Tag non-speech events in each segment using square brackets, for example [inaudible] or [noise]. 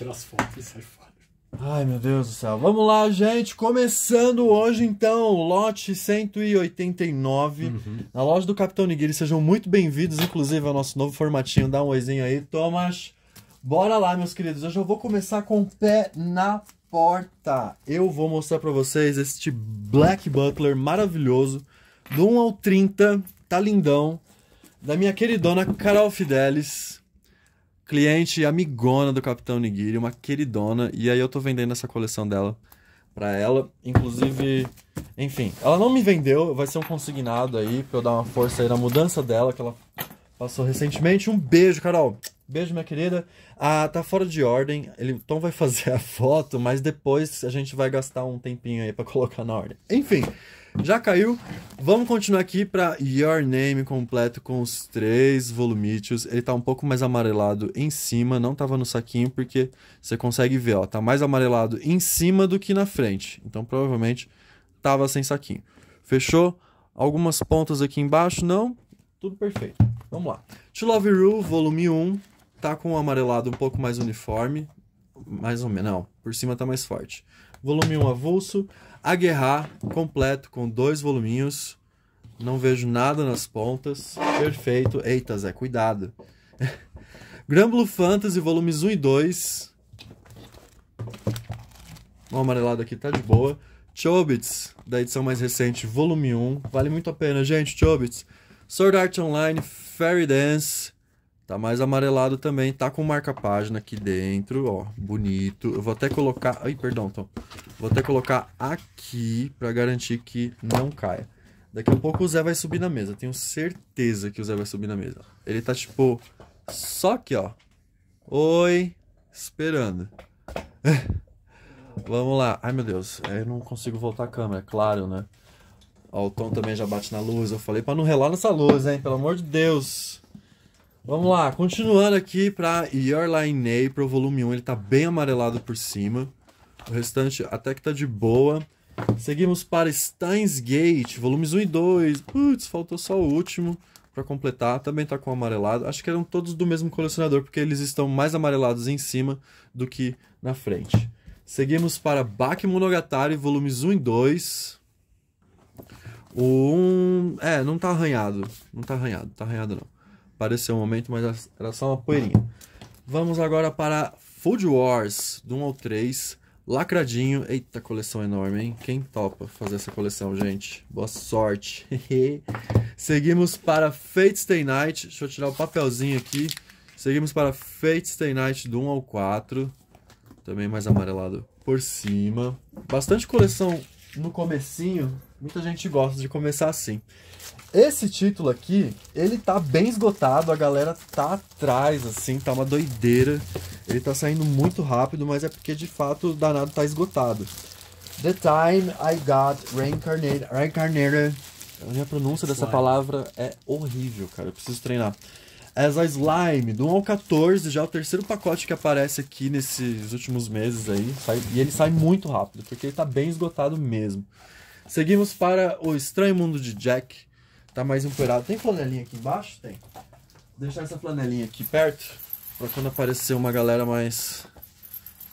tirar as fotos e sai fora. Ai, meu Deus do céu. Vamos lá, gente. Começando hoje, então, lote 189. Uhum. Na loja do Capitão Nigiri. Sejam muito bem-vindos, inclusive, ao nosso novo formatinho. Dá um oizinho aí, Thomas. Bora lá, meus queridos. Eu já vou começar com o pé na porta. Eu vou mostrar para vocês este Black Butler maravilhoso. Do 1 ao 30. Tá lindão. Da minha queridona Carol Fidelis cliente amigona do Capitão Nigiri, uma queridona, e aí eu tô vendendo essa coleção dela para ela. Inclusive, enfim, ela não me vendeu, vai ser um consignado aí pra eu dar uma força aí na mudança dela que ela passou recentemente. Um beijo, Carol! Beijo, minha querida. Ah, tá fora de ordem. Ele então vai fazer a foto, mas depois a gente vai gastar um tempinho aí para colocar na ordem. Enfim, já caiu. Vamos continuar aqui para Your Name completo com os três volumítios. Ele tá um pouco mais amarelado em cima, não tava no saquinho porque você consegue ver, ó, tá mais amarelado em cima do que na frente. Então provavelmente tava sem saquinho. Fechou? Algumas pontas aqui embaixo, não? Tudo perfeito. Vamos lá. To Love Rule, volume 1, Tá com o amarelado um pouco mais uniforme. Mais ou menos, não. Por cima tá mais forte. Volume 1 avulso. Aguerrar completo com dois voluminhos. Não vejo nada nas pontas. Perfeito. Eita, Zé, cuidado. [laughs] Granblue Fantasy, volumes 1 e 2. O amarelado aqui tá de boa. Chobits, da edição mais recente, volume 1. Vale muito a pena, gente, Chobits. Sword Art Online, Fairy Dance, Tá mais amarelado também, tá com marca-página aqui dentro, ó, bonito. Eu vou até colocar... Ai, perdão, Tom. Vou até colocar aqui pra garantir que não caia. Daqui a pouco o Zé vai subir na mesa, tenho certeza que o Zé vai subir na mesa. Ele tá, tipo, só aqui, ó. Oi, esperando. [laughs] Vamos lá. Ai, meu Deus, eu não consigo voltar a câmera, é claro, né? Ó, o Tom também já bate na luz, eu falei pra não relar nessa luz, hein, pelo amor de Deus. Vamos lá, continuando aqui para Your Line April, volume 1. Ele tá bem amarelado por cima. O restante até que tá de boa. Seguimos para Steins Gate, volumes 1 e 2. Putz, faltou só o último para completar. Também tá com amarelado. Acho que eram todos do mesmo colecionador, porque eles estão mais amarelados em cima do que na frente. Seguimos para Baki Monogatari, volumes 1 e 2. O 1... É, não tá arranhado. Não tá arranhado, tá arranhado não pareceu um momento, mas era só uma poeirinha. Vamos agora para Food Wars, do 1 ao 3. Lacradinho. Eita, coleção enorme, hein? Quem topa fazer essa coleção, gente? Boa sorte. [laughs] Seguimos para Fate Stay Night. Deixa eu tirar o papelzinho aqui. Seguimos para Fate Stay Night do 1 ao 4. Também mais amarelado por cima. Bastante coleção no comecinho Muita gente gosta de começar assim. Esse título aqui, ele tá bem esgotado, a galera tá atrás, assim, tá uma doideira. Ele tá saindo muito rápido, mas é porque de fato o danado tá esgotado. The Time I Got Reincarnated. reincarnated. A minha pronúncia slime. dessa palavra é horrível, cara. Eu preciso treinar. As a Slime, do 1 ao 14, já é o terceiro pacote que aparece aqui nesses últimos meses aí. e ele sai muito rápido, porque ele tá bem esgotado mesmo. Seguimos para o estranho mundo de Jack. Tá mais empoeirado. Tem flanelinha aqui embaixo? Tem. Vou deixar essa flanelinha aqui perto para quando aparecer uma galera mais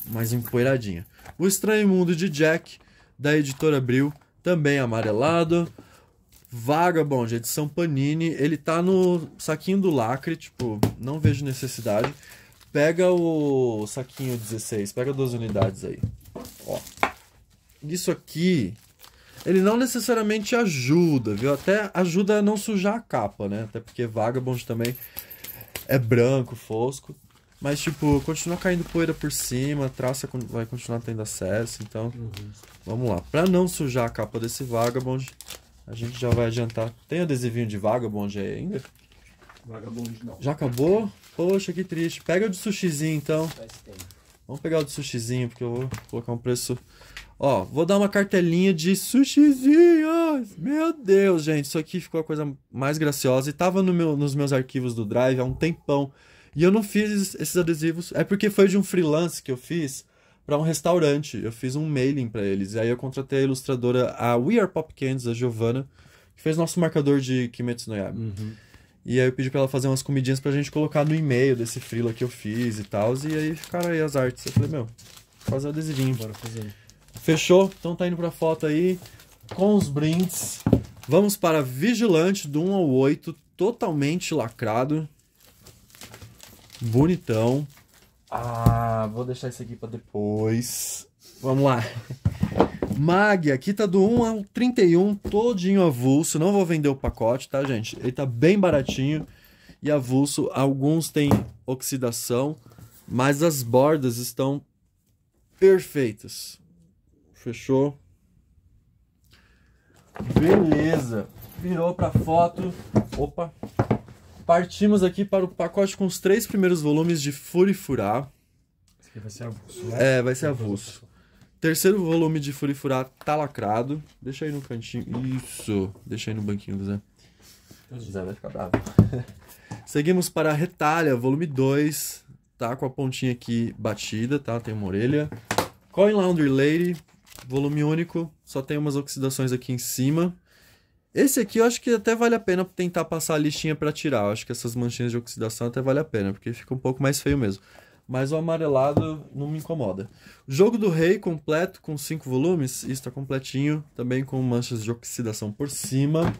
mais empoeiradinha. O estranho mundo de Jack da editora Abril, também amarelado. Vagabond, edição Panini, ele tá no saquinho do lacre, tipo, não vejo necessidade. Pega o saquinho 16, pega duas unidades aí. Ó. Isso aqui ele não necessariamente ajuda, viu? Até ajuda a não sujar a capa, né? Até porque Vagabond também é branco, fosco. Mas, tipo, continua caindo poeira por cima, traça vai continuar tendo acesso, então. Uhum. Vamos lá. Pra não sujar a capa desse Vagabond, a gente já vai adiantar. Tem adesivinho de Vagabond aí ainda? Vagabond não. Já acabou? Poxa, que triste. Pega o de sushizinho então. Vamos pegar o de sushizinho, porque eu vou colocar um preço Ó, vou dar uma cartelinha de sushizinhos. Meu Deus, gente, isso aqui ficou a coisa mais graciosa e tava no meu, nos meus arquivos do Drive há um tempão. E eu não fiz esses adesivos, é porque foi de um freelance que eu fiz para um restaurante. Eu fiz um mailing para eles. E aí eu contratei a ilustradora a We Are Pop Candies, a Giovana, que fez nosso marcador de Kimetsu no Yami Uhum. E aí eu pedi pra ela fazer umas comidinhas pra gente colocar no e-mail desse frila que eu fiz e tal. E aí ficaram aí as artes. Eu falei, meu, fazer adesivinho. Bora fazer. Fechou? Então tá indo pra foto aí com os brindes. Vamos para Vigilante do 1 ao 8, totalmente lacrado. Bonitão. Ah, vou deixar isso aqui para depois. Vamos lá. [laughs] Mag, aqui tá do 1 ao 31, todinho avulso. Não vou vender o pacote, tá, gente? Ele tá bem baratinho e avulso. Alguns têm oxidação, mas as bordas estão perfeitas. Fechou? Beleza. Virou para foto. Opa. Partimos aqui para o pacote com os três primeiros volumes de Furifurá. Esse aqui vai ser avulso, né? É, vai ser avulso. Terceiro volume de Furifurá tá lacrado. Deixa aí no cantinho. Isso. Deixa aí no banquinho, Zé O Zé vai ficar bravo. [laughs] Seguimos para Retalha, volume 2. Tá com a pontinha aqui batida, tá? Tem uma orelha. Coin Laundry Lady, Volume único, só tem umas oxidações aqui em cima. Esse aqui eu acho que até vale a pena tentar passar a listinha para tirar. Eu acho que essas manchinhas de oxidação até vale a pena, porque fica um pouco mais feio mesmo. Mas o amarelado não me incomoda. Jogo do Rei completo com 5 volumes, está completinho, também com manchas de oxidação por cima.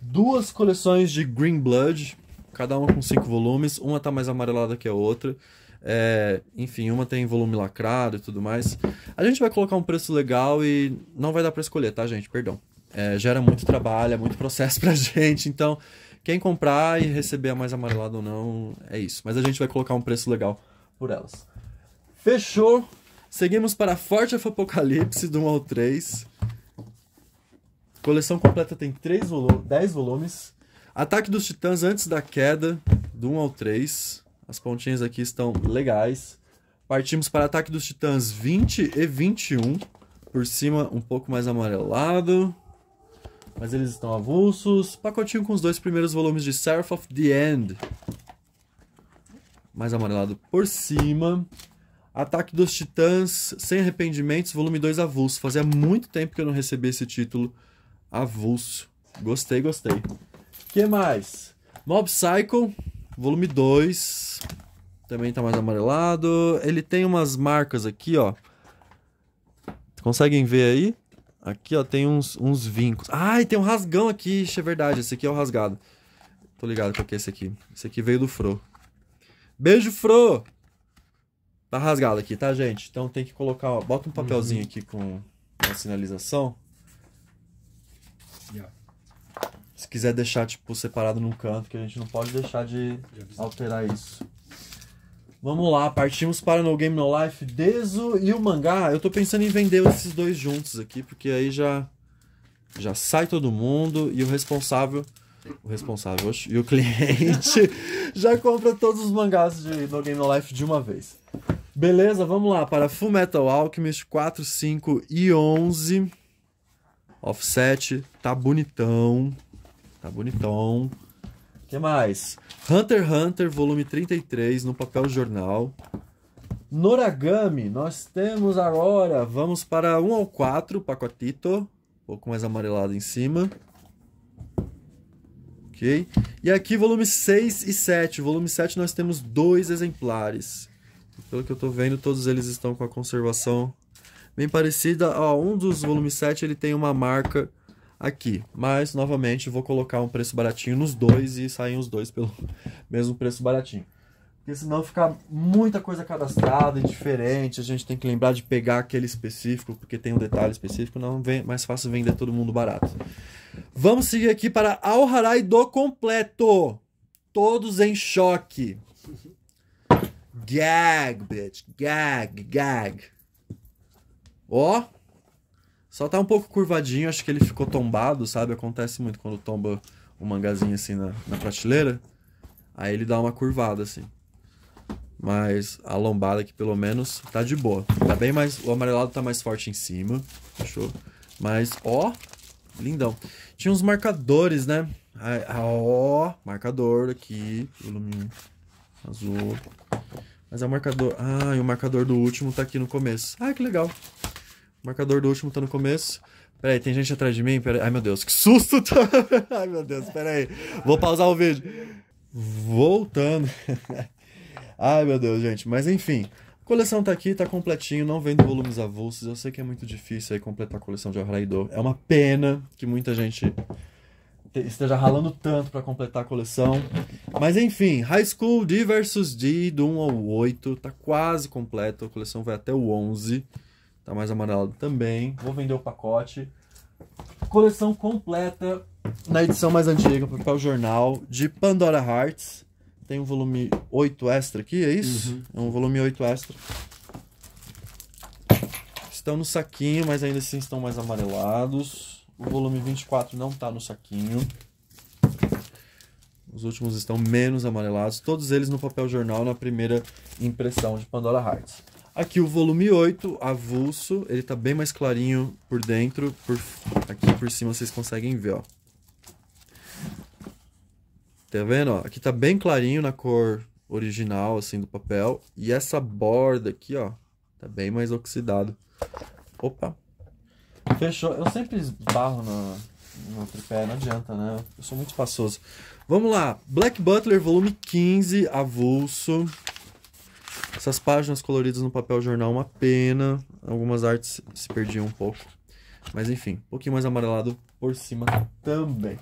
Duas coleções de Green Blood, cada uma com 5 volumes, uma tá mais amarelada que a outra. É, enfim, uma tem volume lacrado e tudo mais. A gente vai colocar um preço legal e não vai dar para escolher, tá, gente? Perdão. É, gera muito trabalho, é muito processo [laughs] pra gente, então quem comprar e receber a mais amarelada ou não, é isso. Mas a gente vai colocar um preço legal por elas. Fechou! Seguimos para Forte of Apocalipse do 1 ao 3. coleção completa tem 3 volu 10 volumes. Ataque dos Titãs antes da queda, do 1 ao 3. As pontinhas aqui estão legais. Partimos para ataque dos titãs 20 e 21. Por cima, um pouco mais amarelado. Mas eles estão avulsos. Pacotinho com os dois primeiros volumes de Seraph of the End. Mais amarelado por cima. Ataque dos Titãs, Sem Arrependimentos, volume 2 avulso. Fazia muito tempo que eu não recebi esse título avulso. Gostei, gostei. que mais? Mob Cycle. Volume 2. Também tá mais amarelado. Ele tem umas marcas aqui, ó. Conseguem ver aí? Aqui, ó, tem uns, uns vincos. Ai, tem um rasgão aqui. Isso é verdade. Esse aqui é o rasgado. Tô ligado qual que é esse aqui. Esse aqui veio do Fro. Beijo, Fro! Tá rasgado aqui, tá, gente? Então tem que colocar, ó. Bota um papelzinho uhum. aqui com a sinalização. Yeah se quiser deixar tipo separado num canto, que a gente não pode deixar de alterar isso. Vamos lá, partimos para No Game No Life, Deso e o mangá. Eu tô pensando em vender esses dois juntos aqui, porque aí já já sai todo mundo e o responsável o responsável e o cliente [laughs] já compra todos os mangás de No Game No Life de uma vez. Beleza, vamos lá para Full Metal Alchemist 4, 5 e 11. Offset, tá bonitão. Tá bonitão. O que mais? Hunter x Hunter, volume 33, no papel jornal. Noragami, nós temos agora. Vamos para 1 ao 4, pacotito. Um pouco mais amarelado em cima. Ok? E aqui, volume 6 e 7. Volume 7 nós temos dois exemplares. Pelo que eu estou vendo, todos eles estão com a conservação bem parecida. Ó, um dos volumes 7 ele tem uma marca aqui. Mas, novamente, vou colocar um preço baratinho nos dois e sair os dois pelo [laughs] mesmo preço baratinho. Porque senão fica muita coisa cadastrada e diferente. A gente tem que lembrar de pegar aquele específico, porque tem um detalhe específico, não vem mais fácil vender todo mundo barato. Vamos seguir aqui para Al Harai do completo. Todos em choque. Gag, bitch. Gag, gag. Ó. Oh. Só tá um pouco curvadinho, acho que ele ficou tombado, sabe? Acontece muito quando tomba um mangazinho assim na, na prateleira. Aí ele dá uma curvada assim. Mas a lombada aqui, pelo menos, tá de boa. Tá bem mais. O amarelado tá mais forte em cima. Fechou. Mas, ó. Lindão. Tinha uns marcadores, né? Aí, ó. Marcador aqui. Iluminho. Azul. Mas é o marcador. Ah, e o marcador do último tá aqui no começo. Ah, que legal marcador do último tá no começo. Peraí, tem gente atrás de mim? Peraí. Ai, meu Deus, que susto! [laughs] Ai, meu Deus, peraí. Vou pausar o vídeo. Voltando. [laughs] Ai, meu Deus, gente. Mas enfim, a coleção tá aqui, tá completinho, não vendo volumes avulsos. Eu sei que é muito difícil aí completar a coleção de Arraido. É uma pena que muita gente esteja ralando tanto para completar a coleção. Mas enfim, High School D versus D do 1 ao 8 tá quase completo, a coleção vai até o 11. Tá mais amarelado também. Vou vender o pacote. Coleção completa na edição mais antiga, papel jornal, de Pandora Hearts. Tem um volume 8 extra aqui, é isso? Uhum. É um volume 8 extra. Estão no saquinho, mas ainda assim estão mais amarelados. O volume 24 não tá no saquinho. Os últimos estão menos amarelados. Todos eles no papel jornal na primeira impressão de Pandora Hearts. Aqui o volume 8, avulso, ele tá bem mais clarinho por dentro, por, aqui por cima vocês conseguem ver, ó. Tá vendo, ó? Aqui tá bem clarinho na cor original, assim, do papel. E essa borda aqui, ó, tá bem mais oxidado. Opa! Fechou. Eu sempre esbarro no, no tripé, não adianta, né? Eu sou muito espaçoso. Vamos lá. Black Butler, volume 15, avulso. Essas páginas coloridas no papel jornal, uma pena. Algumas artes se perdiam um pouco. Mas enfim, um pouquinho mais amarelado por cima também.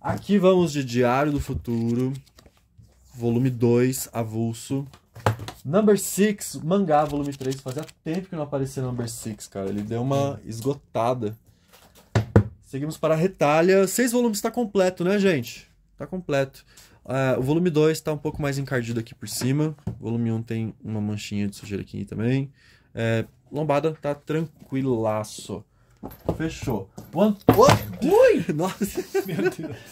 Aqui vamos de Diário do Futuro, volume 2, avulso. Number 6, mangá, volume 3. Fazia tempo que não aparecia Number 6, cara. Ele deu uma esgotada. Seguimos para a retalha. Seis volumes está completo, né, gente? Está completo. Uh, o volume 2 está um pouco mais encardido aqui por cima. O volume 1 um tem uma manchinha de sujeira aqui também. É, lombada tá tranquilaço. Fechou. One... Oh! Ui! [laughs] Nossa! Meu Deus.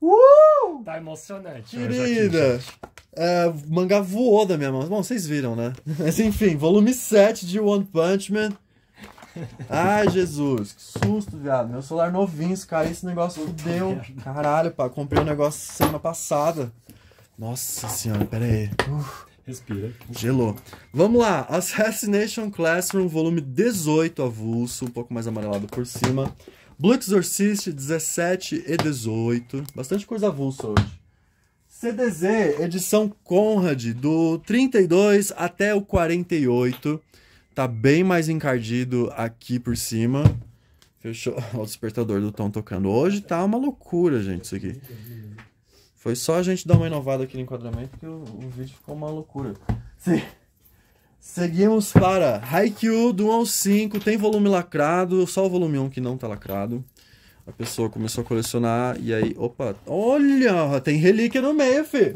Uh! Tá emocionante. Querida! o é, mangá voou da minha mão. Bom, vocês viram, né? [laughs] Mas enfim, volume 7 de One Punch Man. Ai, Jesus, que susto, viado. Meu celular novinho, se cair esse negócio fudeu. Caralho, pá, comprei um negócio semana passada. Nossa senhora, pera aí. Uf. Respira. Gelou. Vamos lá. Assassination Classroom, volume 18, avulso, um pouco mais amarelado por cima. Blue Exorcist 17 e 18. Bastante coisa avulsa hoje. CDZ, edição Conrad, do 32 até o 48. Tá bem mais encardido aqui por cima. Fechou. [laughs] o despertador do Tom tocando. Hoje tá uma loucura, gente, isso aqui. Foi só a gente dar uma inovada aqui no enquadramento que o, o vídeo ficou uma loucura. Sim. Seguimos para Haikyuu do 1 ao 5. Tem volume lacrado, só o volume 1 que não tá lacrado. A pessoa começou a colecionar e aí, opa, olha, tem relíquia no meio, fi.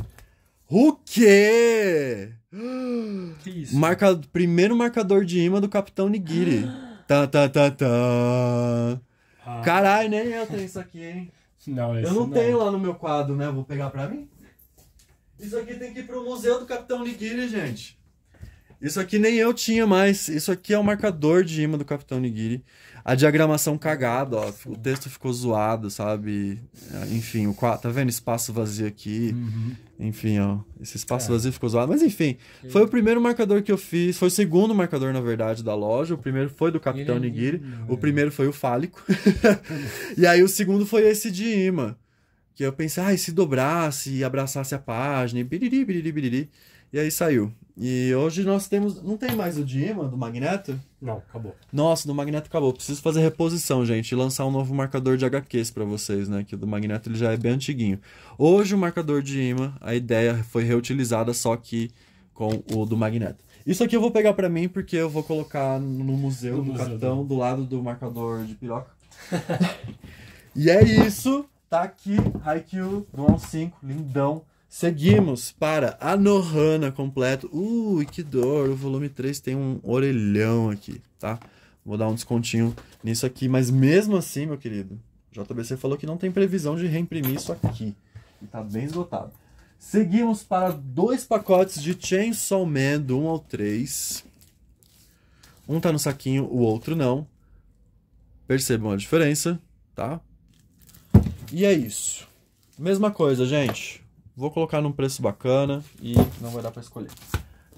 O quê? Que isso? Marca... Primeiro marcador de imã do Capitão Nigiri. tá, tá, tá, tá. Ah. Caralho, nem eu tenho isso aqui, hein? Não, eu não, não, tenho lá no meu quadro, né? Vou pegar pra mim. Isso aqui tem que ir pro Museu do Capitão Nigiri, gente. Isso aqui nem eu tinha mais. Isso aqui é o marcador de imã do Capitão Nigiri. A diagramação cagada, ó. O texto ficou zoado, sabe? É, enfim, o quadro, tá vendo? Espaço vazio aqui. Uhum. Enfim, ó. Esse espaço é. vazio ficou zoado. Mas enfim, foi o primeiro marcador que eu fiz. Foi o segundo marcador, na verdade, da loja. O primeiro foi do é Capitão Nigiri. o né? primeiro foi o fálico. [laughs] e aí o segundo foi esse de imã. Que eu pensei, ah, se dobrasse, e abraçasse a página, e biriri, biriri, biriri. E aí saiu. E hoje nós temos. Não tem mais o Dima do Magneto? Não, acabou. Nossa, do Magneto acabou. Preciso fazer reposição, gente. E lançar um novo marcador de HQs para vocês, né? Que o do Magneto ele já é bem antiguinho. Hoje o marcador de imã, a ideia foi reutilizada, só que com o do Magneto. Isso aqui eu vou pegar para mim porque eu vou colocar no museu no do museu, cartão, né? do lado do marcador de piroca. [laughs] e é isso. Tá aqui, Haikyuu, do 5, lindão. Seguimos para a Nohana completo. Uh, que dor! O volume 3 tem um orelhão aqui, tá? Vou dar um descontinho nisso aqui, mas mesmo assim, meu querido, JBC falou que não tem previsão de reimprimir isso aqui. E tá bem esgotado. Seguimos para dois pacotes de Chainsaw Man do 1 ao 3. Um tá no saquinho, o outro não. Percebam a diferença, tá? E é isso. Mesma coisa, gente. Vou colocar num preço bacana e não vai dar para escolher.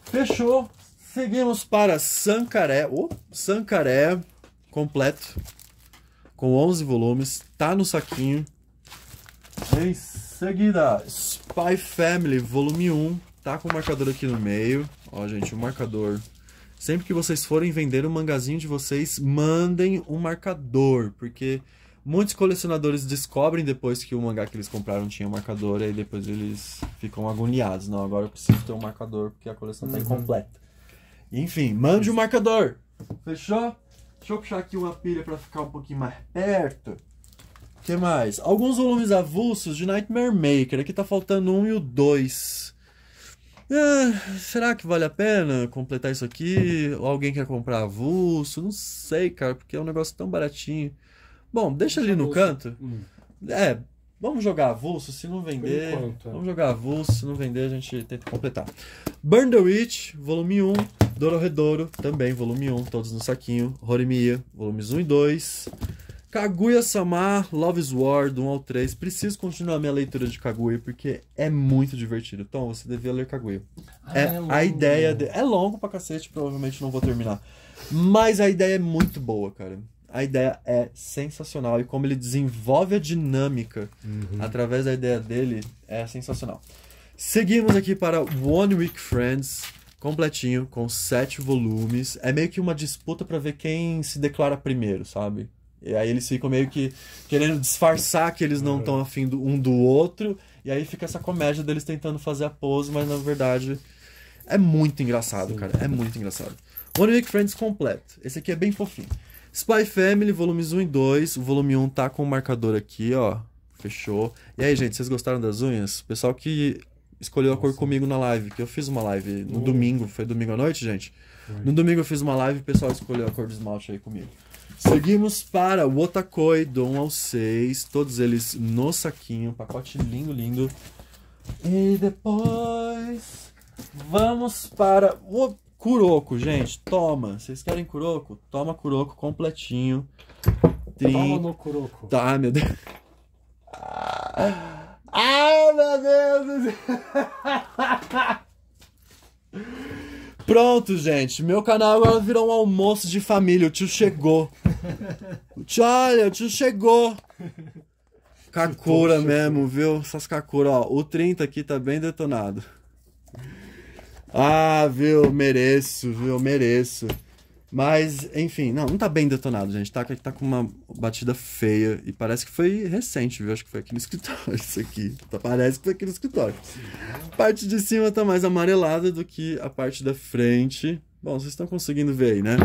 Fechou. Seguimos para Sancaré. Oh, Sancaré completo. Com 11 volumes. Tá no saquinho. Em seguida, Spy Family volume 1. Tá com o marcador aqui no meio. Ó, gente, o marcador Sempre que vocês forem vender o um mangazinho de vocês, mandem um marcador, porque Muitos colecionadores descobrem depois que o mangá que eles compraram tinha um marcador, e depois eles ficam agoniados. Não, agora eu preciso ter um marcador porque a coleção está uhum. incompleta. Enfim, mande o um marcador. Fechou? Deixa eu puxar aqui uma pilha para ficar um pouquinho mais perto. O que mais? Alguns volumes avulsos de Nightmare Maker. Aqui tá faltando um e o dois. Ah, será que vale a pena completar isso aqui? Ou alguém quer comprar avulso? Não sei, cara, porque é um negócio tão baratinho. Bom, deixa ali no canto. Hum. É, vamos jogar avulso, se não vender. Enquanto, é. Vamos jogar avulso, se não vender, a gente tenta completar. Burn the Witch, volume 1. Dororedoro, também, volume 1, todos no saquinho. Horimiya, volumes 1 e 2. Kaguya-sama, Love's is War, do 1 ao 3. Preciso continuar minha leitura de Kaguya, porque é muito divertido. Então, você devia ler Kaguya. Ah, é, é a ideia... De... É longo pra cacete, provavelmente não vou terminar. Mas a ideia é muito boa, cara a ideia é sensacional e como ele desenvolve a dinâmica uhum. através da ideia dele é sensacional. Seguimos aqui para One Week Friends, completinho, com sete volumes. É meio que uma disputa para ver quem se declara primeiro, sabe? E aí eles ficam meio que querendo disfarçar que eles não estão uhum. afim do, um do outro. E aí fica essa comédia deles tentando fazer a pose, mas na verdade é muito engraçado, Sim. cara. É muito engraçado. One Week Friends completo. Esse aqui é bem fofinho. Spy Family, volumes 1 e 2. O volume 1 tá com o marcador aqui, ó. Fechou. E aí, gente, vocês gostaram das unhas? O pessoal que escolheu a Nossa. cor comigo na live, que eu fiz uma live no domingo, foi domingo à noite, gente? No domingo eu fiz uma live e o pessoal escolheu a cor do esmalte aí comigo. Seguimos para o Otakoi, do 1 ao 6, todos eles no saquinho, pacote lindo, lindo. E depois vamos para o Curoco, gente, toma. Vocês querem curoco? Toma curoco completinho. Toma no curoco. Tá, meu Deus. Ah! ah, meu Deus do céu. Pronto, gente. Meu canal agora virou um almoço de família. O tio chegou. O tio, olha, o tio chegou. Kakura mesmo, viu? Essas Kakura, ó. O 30 aqui tá bem detonado. Ah, viu, mereço, viu, mereço. Mas, enfim, não, não tá bem detonado, gente. Tá, tá com uma batida feia e parece que foi recente, viu? Acho que foi aqui no escritório [laughs] isso aqui. Tá, parece que foi aqui no escritório. A parte de cima tá mais amarelada do que a parte da frente. Bom, vocês estão conseguindo ver aí, né?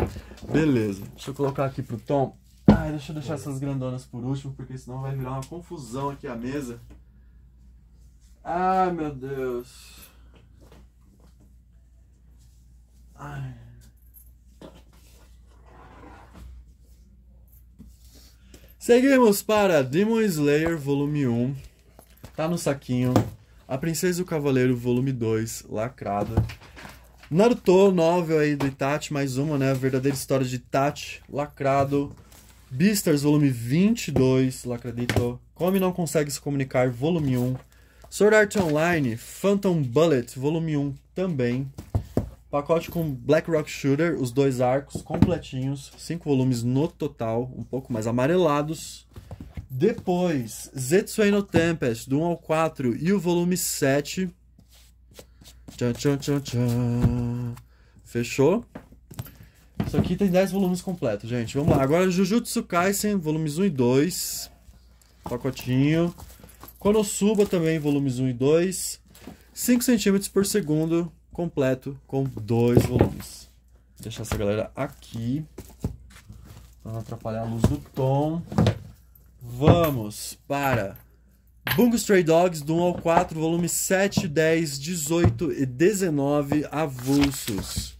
Beleza. Deixa eu colocar aqui pro Tom. Ai, deixa eu deixar essas grandonas por último, porque senão vai virar uma confusão aqui a mesa. Ah, meu Deus. Ai. Seguimos para Demon Slayer Volume 1. Tá no saquinho. A Princesa e o Cavaleiro Volume 2, lacrada. Naruto, novel aí do Itachi, mais uma, né? A verdadeira história de Itachi, lacrado. Beastars, volume 22, lacradito. Come não consegue se comunicar, volume 1. Sword Art Online, Phantom Bullet, volume 1 também. Pacote com Black Rock Shooter, os dois arcos completinhos, cinco volumes no total, um pouco mais amarelados. Depois, Zetsuen no Tempest, do 1 ao 4 e o volume 7. Tchan, tchan, tchan, tchan. Fechou? Isso aqui tem 10 volumes completos, gente. Vamos lá. Agora, Jujutsu Kaisen, volumes 1 e 2. Pacotinho. Konosuba também, volumes 1 e 2. 5 centímetros por segundo completo com dois volumes. Vou deixar essa galera aqui para não atrapalhar a luz do tom. Vamos para Bungo Stray Dogs do 1 ao 4, volume 7, 10, 18 e 19 avulsos.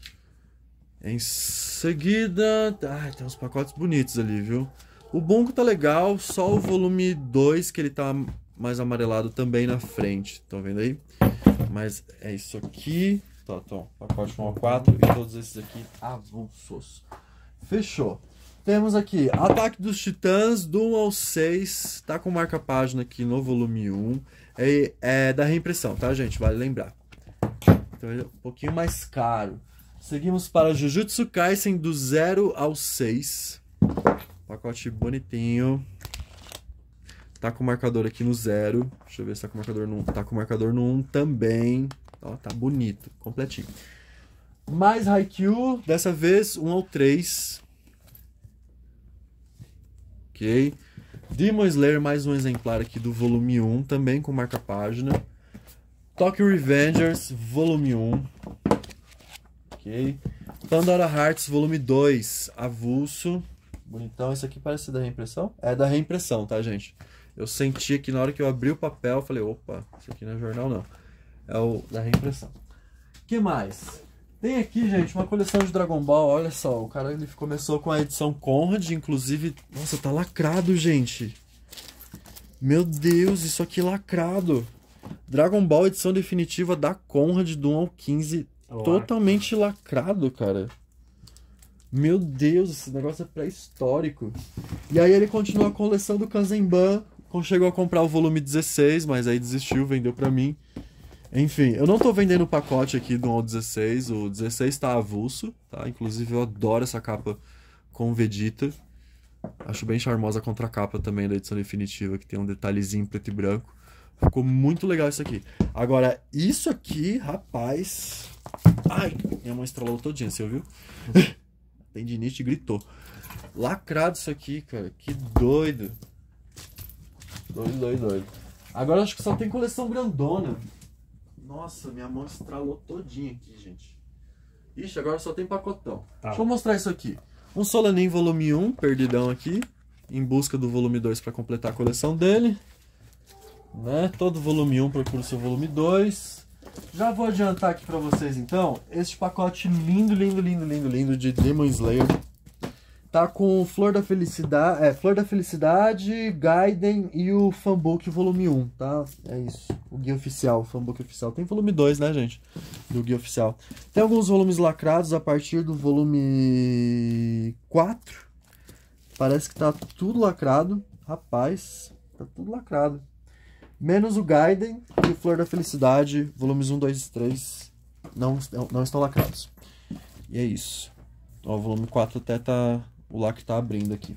Em seguida, ai, tem uns pacotes bonitos ali, viu? O Bungo tá legal, só o volume 2 que ele tá mais amarelado também na frente. Estão vendo aí? Mas é isso aqui. Tá, então, pacote 1 ao 4 e todos esses aqui avulsos. Fechou. Temos aqui Ataque dos Titãs, do 1 ao 6. Tá com marca-página aqui no volume 1. É, é da reimpressão, tá, gente? Vale lembrar. Então ele é um pouquinho mais caro. Seguimos para Jujutsu Kaisen do 0 ao 6. Pacote bonitinho. Tá com o marcador aqui no zero. Deixa eu ver se tá com o marcador no 1. Tá com o marcador no 1 também. Ó, tá bonito, completinho. Mais Haikyuu, dessa vez 1 ao 3. Ok. Demon Slayer, mais um exemplar aqui do volume 1, também com marca-página. Tokyo Revengers, volume 1. Ok. Pandora Hearts, volume 2, avulso. Bonitão, esse aqui parece da reimpressão? É da reimpressão, tá, gente? eu senti que na hora que eu abri o papel, eu falei, opa, isso aqui não é jornal não. É o da reimpressão. que mais? Tem aqui, gente, uma coleção de Dragon Ball. Olha só, o cara ele começou com a edição Conrad, inclusive. Nossa, tá lacrado, gente. Meu Deus, isso aqui lacrado. Dragon Ball edição definitiva da Conrad do 1 ao 15. Totalmente lacrado, cara. Meu Deus, esse negócio é pré-histórico. E aí ele continua a coleção do Kanzenban, chegou a comprar o volume 16, mas aí desistiu, vendeu para mim. Enfim, eu não tô vendendo o pacote aqui do 1 ao 16, o 16 tá avulso, tá? Inclusive eu adoro essa capa com Vegeta. Acho bem charmosa a contracapa também da edição definitiva, que tem um detalhezinho preto e branco. Ficou muito legal isso aqui. Agora, isso aqui, rapaz... Ai, minha mãe estralou todinha, você ouviu? [laughs] Tendinite gritou. Lacrado isso aqui, cara. Que doido. Doido, doido, doido. Agora acho que só tem coleção grandona. Nossa, minha mão estralou todinha aqui, gente. Ixi, agora só tem pacotão. Tá. Deixa eu mostrar isso aqui. Um Solanin volume 1, perdidão aqui. Em busca do volume 2 para completar a coleção dele. Né? Todo volume 1 procura o seu volume 2. Já vou adiantar aqui para vocês então, este pacote lindo, lindo, lindo, lindo, lindo de Demon Slayer Tá com Flor da Felicidade, é, Flor da Felicidade, Gaiden e o Fanbook volume 1, tá? É isso. O guia oficial, o Fanbook oficial. Tem volume 2, né, gente? Do guia oficial. Tem alguns volumes lacrados a partir do volume 4. Parece que tá tudo lacrado. Rapaz, tá tudo lacrado. Menos o Gaiden e o Flor da Felicidade, volumes 1, 2 e 3 não, não estão lacrados. E é isso. Ó, o volume 4 até tá o lá que tá abrindo aqui.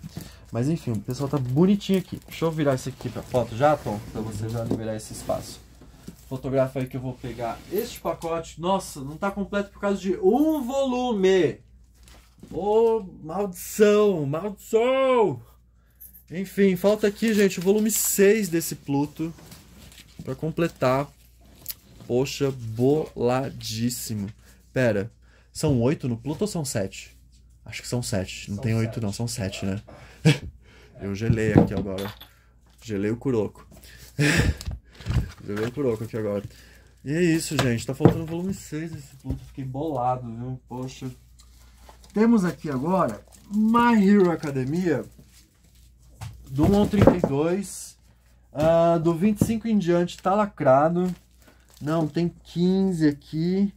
Mas enfim, o pessoal tá bonitinho aqui. Deixa eu virar isso aqui pra foto já, Tom, pra você já liberar esse espaço. Fotografa aí que eu vou pegar este pacote. Nossa, não tá completo por causa de um volume. Ô, oh, maldição, maldição! Enfim, falta aqui, gente, o volume 6 desse Pluto para completar. Poxa, boladíssimo. Pera, são 8 no Pluto ou são 7? Acho que são sete. Não são tem sete. oito, não. São sete, né? [laughs] Eu gelei aqui agora. Gelei o Kuroko. [laughs] gelei o Kuroko aqui agora. E é isso, gente. Tá faltando o volume 6 desse puto. Fiquei bolado, viu? Poxa. Temos aqui agora My Hero Academia do 132. Uh, ah, do 25 em diante tá lacrado. Não, tem 15 aqui.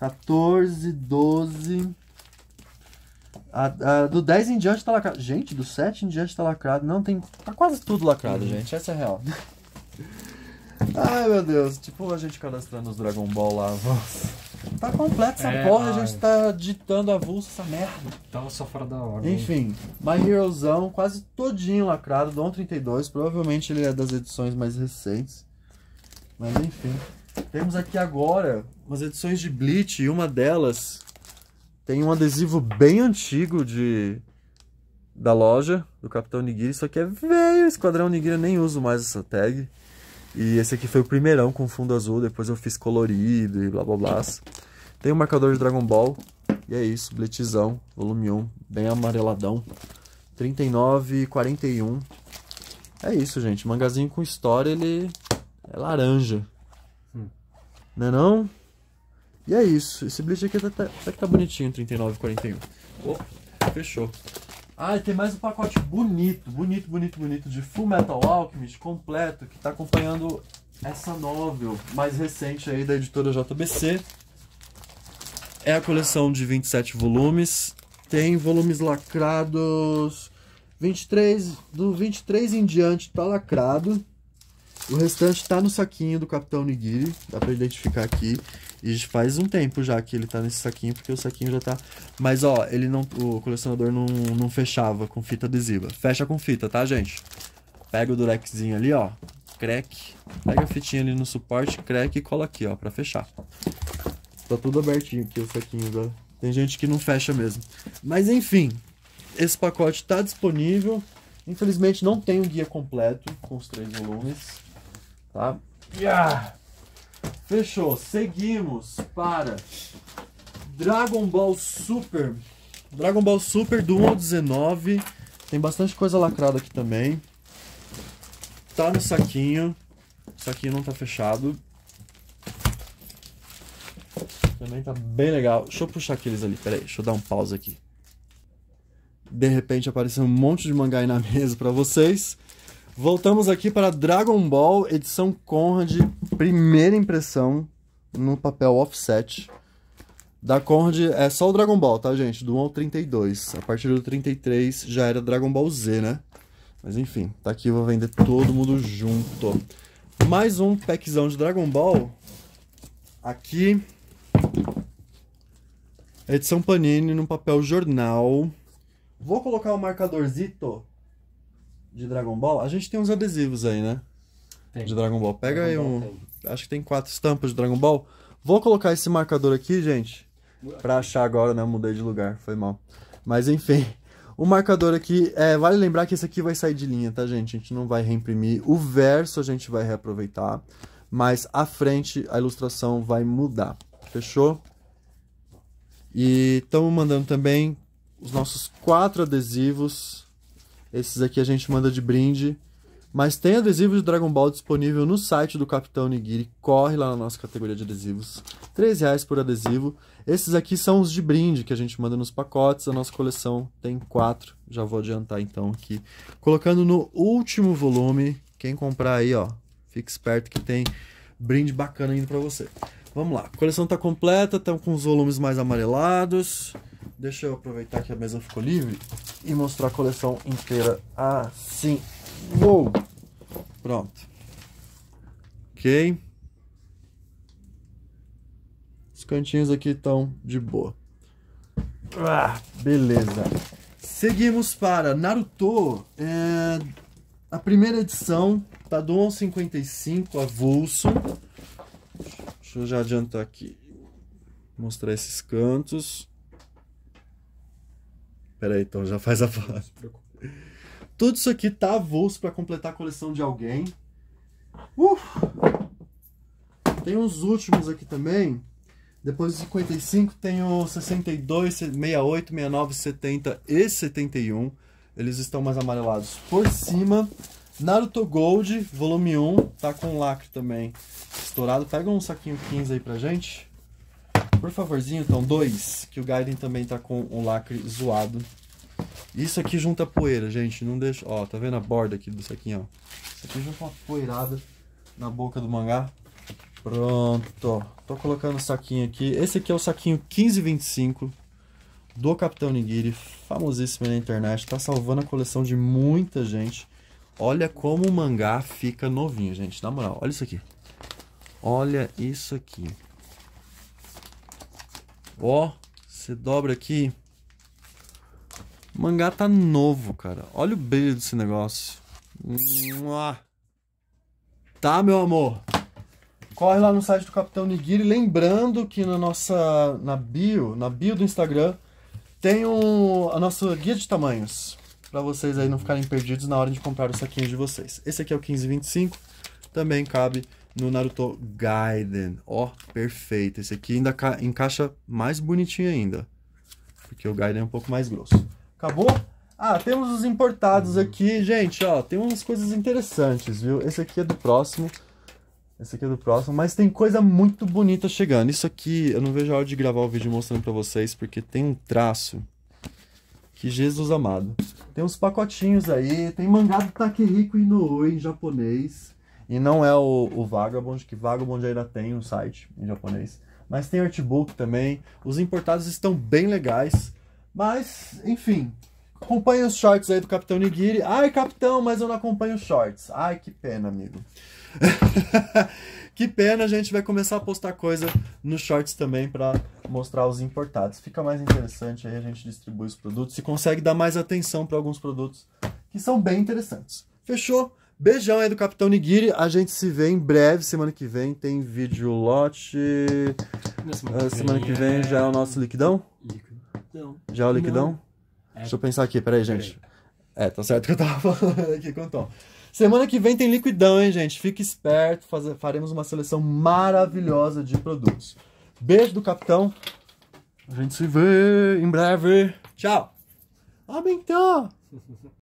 14, 12... A, a, do 10 em diante tá lacrado. Gente, do 7 em diante tá lacrado. Não, tem. Tá quase tudo lacrado, uhum. gente. Essa é real. [laughs] Ai, meu Deus. Tipo a gente cadastrando os Dragon Ball lá. Nossa. Tá completa essa é, porra, ai. a gente tá ditando avulso essa merda. Tava só fora da hora. Enfim, My Heroesão, quase todinho lacrado, Dom 32. Provavelmente ele é das edições mais recentes. Mas enfim. Temos aqui agora umas edições de Bleach e uma delas tem um adesivo bem antigo de da loja do Capitão Nigiri, só que é velho, Esquadrão Nigiri, eu nem uso mais essa tag. E esse aqui foi o primeirão com fundo azul, depois eu fiz colorido e blá blá blá. Tem o um marcador de Dragon Ball. E é isso, blitzão volume 1, bem amareladão. 39,41 É isso, gente. Mangazinho com história, ele é laranja. Hum. Não é não? E é isso. Esse bleach aqui até, tá, até tá, tá que tá bonitinho, 39,41. Opa, fechou. Ah, e tem mais um pacote bonito, bonito, bonito, bonito de Full Metal Alchemist completo que tá acompanhando essa novel mais recente aí da editora JBC. É a coleção de 27 volumes. Tem volumes lacrados 23, do 23 em diante tá lacrado. O restante tá no saquinho do Capitão Nigiri, dá para identificar aqui. E faz um tempo já que ele tá nesse saquinho, porque o saquinho já tá. Mas ó, ele não. O colecionador não, não fechava com fita adesiva. Fecha com fita, tá, gente? Pega o durexzinho ali, ó. Crack. Pega a fitinha ali no suporte, crack e cola aqui, ó, pra fechar. Tá tudo abertinho aqui o saquinho da. Tem gente que não fecha mesmo. Mas enfim, esse pacote tá disponível. Infelizmente não tem o guia completo com os três volumes. Tá? Yeah! Fechou. Seguimos para Dragon Ball Super. Dragon Ball Super do 1 ao 19. Tem bastante coisa lacrada aqui também. Tá no saquinho. O saquinho não tá fechado. Também tá bem legal. Deixa eu puxar aqueles ali. Peraí, deixa eu dar um pause aqui. De repente apareceu um monte de mangá aí na [laughs] mesa para vocês. Voltamos aqui para Dragon Ball, edição Conrad, primeira impressão no papel offset da Conrad é só o Dragon Ball, tá, gente? Do 1 ao 32. A partir do 33 já era Dragon Ball Z, né? Mas enfim, tá aqui, eu vou vender todo mundo junto. Mais um packzão de Dragon Ball. Aqui. Edição Panini no papel jornal. Vou colocar o um marcadorzito de Dragon Ball. A gente tem uns adesivos aí, né? Tem. De Dragon Ball. Pega Dragon aí um acho que tem quatro estampas de Dragon Ball. Vou colocar esse marcador aqui, gente, pra achar agora, né? mudei de lugar, foi mal. Mas enfim, [laughs] o marcador aqui, é, vale lembrar que esse aqui vai sair de linha, tá, gente? A gente não vai reimprimir. O verso a gente vai reaproveitar, mas a frente a ilustração vai mudar, fechou? E estamos mandando também os nossos quatro adesivos. Esses aqui a gente manda de brinde. Mas tem adesivo de Dragon Ball disponível no site do Capitão Nigiri. Corre lá na nossa categoria de adesivos. R$ reais por adesivo. Esses aqui são os de brinde que a gente manda nos pacotes. A nossa coleção tem quatro. Já vou adiantar então aqui. Colocando no último volume. Quem comprar aí, ó, fique esperto que tem brinde bacana indo para você. Vamos lá. A coleção tá completa, estão com os volumes mais amarelados. Deixa eu aproveitar que a mesa ficou livre e mostrar a coleção inteira assim. Ah, Uou! Pronto. Ok. Os cantinhos aqui estão de boa. Ah, beleza. Seguimos para Naruto. É... A primeira edição tá do 1,55 avulso. Deixa eu já adiantar aqui. Mostrar esses cantos. Pera aí, então já faz a foto. Tudo isso aqui tá avulso para completar a coleção de alguém. Uh! Tem uns últimos aqui também. Depois de 55 tem o 62, 68, 69, 70 e 71. Eles estão mais amarelados por cima. Naruto Gold, volume 1, tá com lacre também estourado. Pega um saquinho 15 aí pra gente. Por favorzinho, então, dois, que o Gaiden também tá com um lacre zoado. Isso aqui junta poeira, gente. Não deixa. Ó, tá vendo a borda aqui do saquinho, ó? Isso aqui junta uma poeirada na boca do mangá. Pronto. Tô colocando o saquinho aqui. Esse aqui é o saquinho 1525 do Capitão Nigiri, famosíssimo na internet. Tá salvando a coleção de muita gente. Olha como o mangá fica novinho, gente. Na moral, olha isso aqui. Olha isso aqui. Ó, você dobra aqui o mangá tá novo, cara. Olha o brilho desse negócio. Tá, meu amor? Corre lá no site do Capitão Nigiri. Lembrando que na nossa. Na bio, na bio do Instagram, tem o a nossa guia de tamanhos. para vocês aí não ficarem perdidos na hora de comprar os saquinhos de vocês. Esse aqui é o 1525. Também cabe no Naruto Gaiden. Ó, oh, perfeito. Esse aqui ainda encaixa mais bonitinho ainda. Porque o Gaiden é um pouco mais grosso. Acabou? Ah, temos os importados aqui, gente, ó, tem umas coisas interessantes, viu? Esse aqui é do próximo, esse aqui é do próximo, mas tem coisa muito bonita chegando. Isso aqui, eu não vejo a hora de gravar o vídeo mostrando pra vocês, porque tem um traço que Jesus amado. Tem uns pacotinhos aí, tem mangá do Takehiko Inoue em japonês, e não é o, o Vagabond, que Vagabond ainda tem um site em japonês, mas tem artbook também, os importados estão bem legais, mas, enfim, acompanhe os shorts aí do Capitão Nigiri. Ai, capitão, mas eu não acompanho os shorts. Ai, que pena, amigo. [laughs] que pena, a gente vai começar a postar coisa nos shorts também para mostrar os importados. Fica mais interessante aí, a gente distribui os produtos e consegue dar mais atenção para alguns produtos que são bem interessantes. Fechou? Beijão aí do Capitão Nigiri. A gente se vê em breve. Semana que vem tem vídeo lote. Semana, ah, semana, que vem, é. já é o nosso liquidão? Liquidão liquidão. Já é o liquidão? É. Deixa eu pensar aqui, peraí, gente. Peraí. É, tá certo que eu tava [laughs] falando aqui com o Tom. Semana que vem tem liquidão, hein, gente? Fique esperto, faz... faremos uma seleção maravilhosa de produtos. Beijo do capitão. A gente se vê em breve. Tchau. Aumentou!